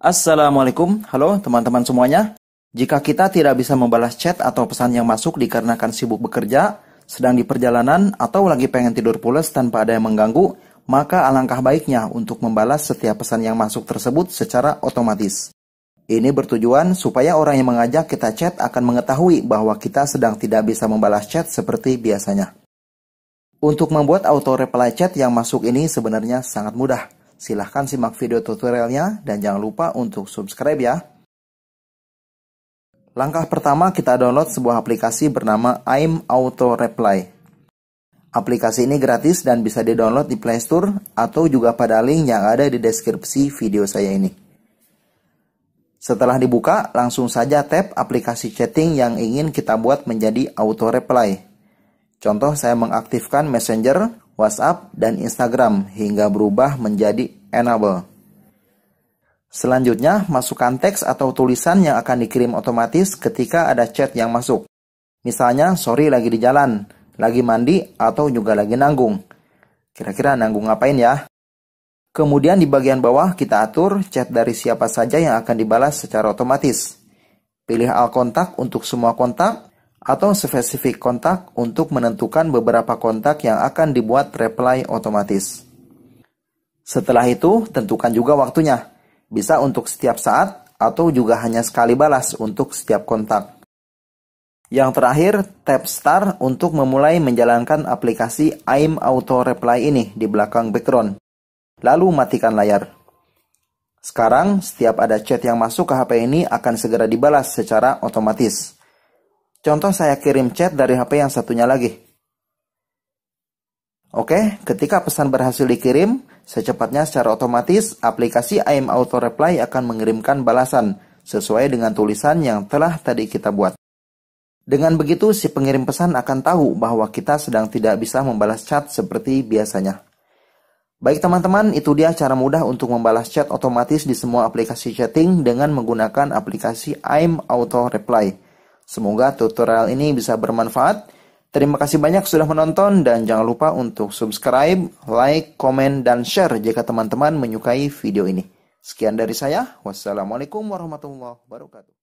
Assalamualaikum, halo teman-teman semuanya. Jika kita tidak bisa membalas chat atau pesan yang masuk dikarenakan sibuk bekerja, sedang di perjalanan, atau lagi pengen tidur pulas tanpa ada yang mengganggu, maka alangkah baiknya untuk membalas setiap pesan yang masuk tersebut secara otomatis. Ini bertujuan supaya orang yang mengajak kita chat akan mengetahui bahwa kita sedang tidak bisa membalas chat seperti biasanya. Untuk membuat auto reply chat yang masuk ini sebenarnya sangat mudah Silahkan simak video tutorialnya dan jangan lupa untuk subscribe ya. Langkah pertama kita download sebuah aplikasi bernama AIM Auto Reply. Aplikasi ini gratis dan bisa di-download di Play Store atau juga pada link yang ada di deskripsi video saya ini. Setelah dibuka, langsung saja tap aplikasi chatting yang ingin kita buat menjadi auto reply. Contoh saya mengaktifkan Messenger WhatsApp, dan Instagram hingga berubah menjadi enable. Selanjutnya, masukkan teks atau tulisan yang akan dikirim otomatis ketika ada chat yang masuk. Misalnya, sorry lagi di jalan, lagi mandi, atau juga lagi nanggung. Kira-kira nanggung ngapain ya? Kemudian di bagian bawah kita atur chat dari siapa saja yang akan dibalas secara otomatis. Pilih all kontak untuk semua kontak atau spesifik kontak untuk menentukan beberapa kontak yang akan dibuat reply otomatis. Setelah itu, tentukan juga waktunya. Bisa untuk setiap saat atau juga hanya sekali balas untuk setiap kontak. Yang terakhir, tap start untuk memulai menjalankan aplikasi AIM Auto Reply ini di belakang background. Lalu matikan layar. Sekarang, setiap ada chat yang masuk ke HP ini akan segera dibalas secara otomatis. Contoh saya kirim chat dari HP yang satunya lagi. Oke, ketika pesan berhasil dikirim, secepatnya secara otomatis aplikasi IM Auto Reply akan mengirimkan balasan sesuai dengan tulisan yang telah tadi kita buat. Dengan begitu, si pengirim pesan akan tahu bahwa kita sedang tidak bisa membalas chat seperti biasanya. Baik teman-teman, itu dia cara mudah untuk membalas chat otomatis di semua aplikasi chatting dengan menggunakan aplikasi IM Auto Reply. Semoga tutorial ini bisa bermanfaat. Terima kasih banyak sudah menonton dan jangan lupa untuk subscribe, like, komen, dan share jika teman-teman menyukai video ini. Sekian dari saya. Wassalamualaikum warahmatullahi wabarakatuh.